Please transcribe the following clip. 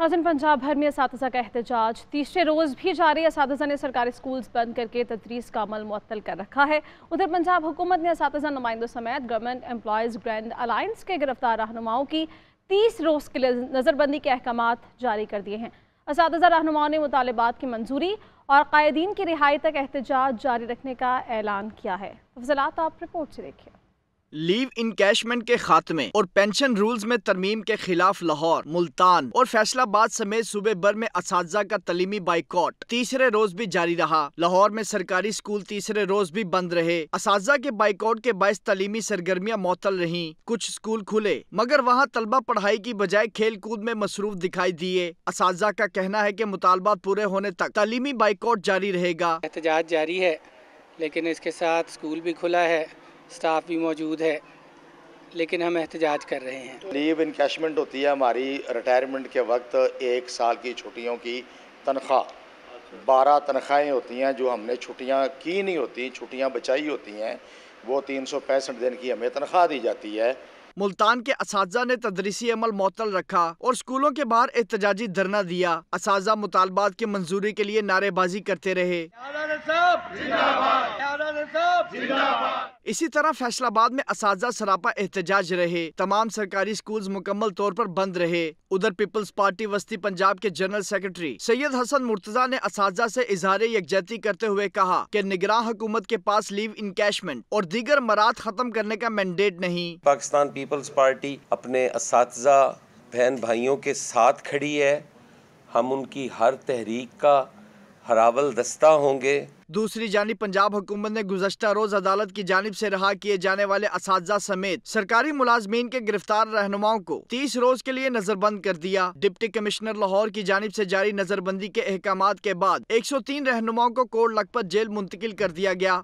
नाजिन पंजाब भर में इस का एहतजाज तीसरे रोज़ भी जारी इस ने सरकारी स्कूल्स बंद करके तदरीस का अमल मअतल कर रखा है उधर पंजाब हुकूमत ने इस नुमाइंदों समेत गवर्नमेंट एम्प्लॉज़ ग्रैंड अलायंस के गिरफ्तार रहनुमाओं की तीस रोज़ के लिए नज़रबंदी के अहकाम जारी कर दिए हैं इस रहनुमाओं ने मुतालबात की मंजूरी और कायदीन की रिहाई तक एहतजाज जारी रखने का ऐलान किया है तफसलत आप रिपोर्ट से देखिए लीव इनकेशमेंट के खात्मे और पेंशन रूल्स में तरमीम के खिलाफ लाहौर मुल्तान और फैसलाबाद समेत सूबे भर में इस का तलीमी बाइकॉट तीसरे रोज भी जारी रहा लाहौर में सरकारी स्कूल तीसरे रोज भी बंद रहे इस के बाइकआउट के बायस तलीमी सरगर्मियाँ मअतल रही कुछ स्कूल खुले मगर वहाँ तलबा पढ़ाई की बजाय खेल कूद में मसरूफ दिखाई दिए इस का कहना है की मुतालबा पूरे होने तक तलीमी बाइकआउट जारी रहेगा एहतजाज जारी है लेकिन इसके साथ स्कूल भी खुला है स्टाफ भी मौजूद है लेकिन हम एहतजाज कर रहे हैं लीव इनकेशमेंट होती है हमारी रिटायरमेंट के वक्त एक साल की छुट्टियों की तनख्वाह बारह तनख्वाहें होती हैं जो हमने छुट्टियाँ की नहीं होती छुट्टियाँ बचाई होती हैं वो तीन सौ पैंसठ दिन की हमें तनख्वाह दी जाती है मुल्तान के इस ने तदरीसी अमल मअतल रखा और स्कूलों के बाहर एहतजाजी धरना दिया इस मुतालबात की मंजूरी के लिए नारेबाजी करते रहे इसी तरह फैसलाबाद में इस सरापा एहतजाज रहे तमाम सरकारी स्कूल मुकम्मल तौर पर बंद रहे उधर पीपल्स पार्टी वस्ती पंजाब के जनरल सेक्रेटरी सैयद हसन मुर्तजा ने इस से इजहार यकजहती करते हुए कहा कि निगरान हुकूमत के पास लीव इनकेशमेंट और दीगर मरात खत्म करने का मैंडेट नहीं पाकिस्तान पीपल्स पार्टी अपने इस बहन भाइयों के साथ खड़ी है हम उनकी हर तहरीक का हरावल दस्ता होंगे दूसरी जानब पंजाब हुकूमत ने गुजशत रोज अदालत की जानब ऐसी रहा किए जाने वाले इस समेत सरकारी मुलाजमीन के गिरफ्तार रहनुमाओं को तीस रोज के लिए नजरबंद कर दिया डिप्टी कमिश्नर लाहौर की जानब ऐसी जारी नजरबंदी के अहकाम के बाद एक सौ तीन रहनुमाओं को कोर्ट लखपत जेल मुंतकिल कर दिया गया